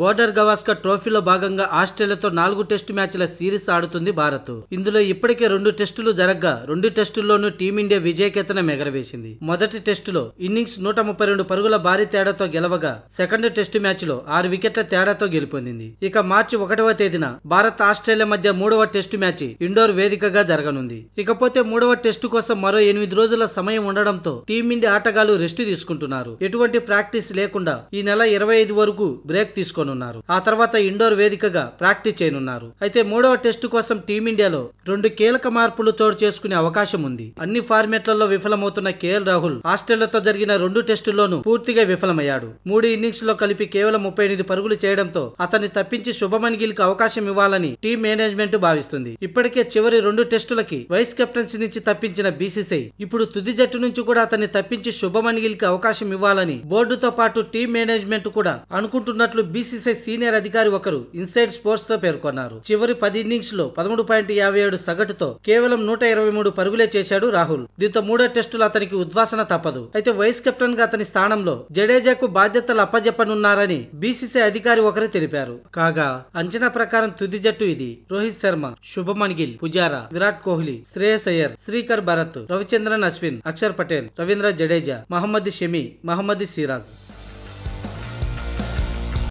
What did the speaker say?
border Gavaskar ట్రోఫీలో భాగంగా ఆస్ట్రేలియాతో నాలుగు టెస్టు మ్యాచ్ల సిరీస్ ఆడుతుంది భారత్ ఇందులో ఇప్పటికే రెండు టెస్టులు జరగ్గా రెండు టెస్టుల్లోనూ టీమిండియా విజయకేతనం ఎగరవేసింది మొదటి టెస్టులో ఇన్నింగ్స్ నూట ముప్పై రెండు పరుగుల భారీ తేడాతో గెలవగా సెకండ్ టెస్టు మ్యాచ్లో ఆరు వికెట్ల తేడాతో గెలుపొందింది ఇక మార్చి ఒకటవ తేదీన భారత్ ఆస్ట్రేలియా మధ్య మూడవ టెస్టు మ్యాచ్ ఇండోర్ వేదికగా జరగనుంది ఇకపోతే మూడవ టెస్టు కోసం మరో ఎనిమిది రోజుల సమయం ఉండడంతో టీమిండియా ఆటగాళ్లు రెస్ట్ తీసుకుంటున్నారు ఎటువంటి ప్రాక్టీస్ లేకుండా ఈ నెల ఇరవై ఐదు వరకు బ్రేక్ తీసుకుంటారు నేర్చుకోనున్నారు ఆ తర్వాత ఇండోర్ వేదికగా ప్రాక్టీస్ చేయనున్నారు అయితే మూడవ టెస్టు కోసం టీమిండియాలో రెండు కీలక మార్పులు చోటు చేసుకునే అవకాశం ఉంది అన్ని ఫార్మేట్లలో విఫలమవుతున్న కేఎల్ రాహుల్ ఆస్ట్రేలియాతో జరిగిన రెండు టెస్టుల్లోనూ పూర్తిగా విఫలమయ్యాడు మూడు ఇన్నింగ్స్ లో కలిపి కేవలం ముప్పై ఎనిమిది పరుగులు చేయడంతో అతన్ని తప్పించి శుభమన్ గిల్ కి అవకాశం ఇవ్వాలని టీం మేనేజ్మెంట్ భావిస్తుంది ఇప్పటికే చివరి రెండు టెస్టులకి వైస్ కెప్టెన్సీ నుంచి తప్పించిన బీసీసీఐ ఇప్పుడు తుది జట్టు నుంచి కూడా అతన్ని తప్పించి శుభమన్ గిల్ కి అవకాశం ఇవ్వాలని బోర్డుతో పాటు టీం మేనేజ్మెంట్ కూడా అనుకుంటున్నట్లు బీసీ బీసీసీ సీనియర్ అధికారి ఒకరు ఇన్సైడ్ స్పోర్ట్స్ తో పేర్కొన్నారు చివరి పది ఇన్నింగ్స్ లో పదమూడు పాయింట్ యాభై ఏడు సగటుతో కేవలం నూట ఇరవై మూడు పరుగులే చేశాడు రాహుల్ దీంతో మూడో టెస్టులు అతనికి ఉద్వాసన తప్పదు అయితే వైస్ కెప్టెన్ గా అతని స్థానంలో జడేజాకు బాధ్యతలు అప్పజెప్పనున్నారని బీసీసీ అధికారి ఒకరు తెలిపారు కాగా అంచనా ప్రకారం తుది జట్టు ఇది రోహిత్ శర్మ శుభమన్ గిల్ పుజారా విరాట్ కోహ్లీ శ్రేయస్ అయ్యర్ శ్రీకర్ భరత్ రవిచంద్రన్ అశ్విన్ అక్షర్ పటేల్ రవీంద్ర జడేజా మహమ్మద్ షమి మహమ్మద్ సిరాజ్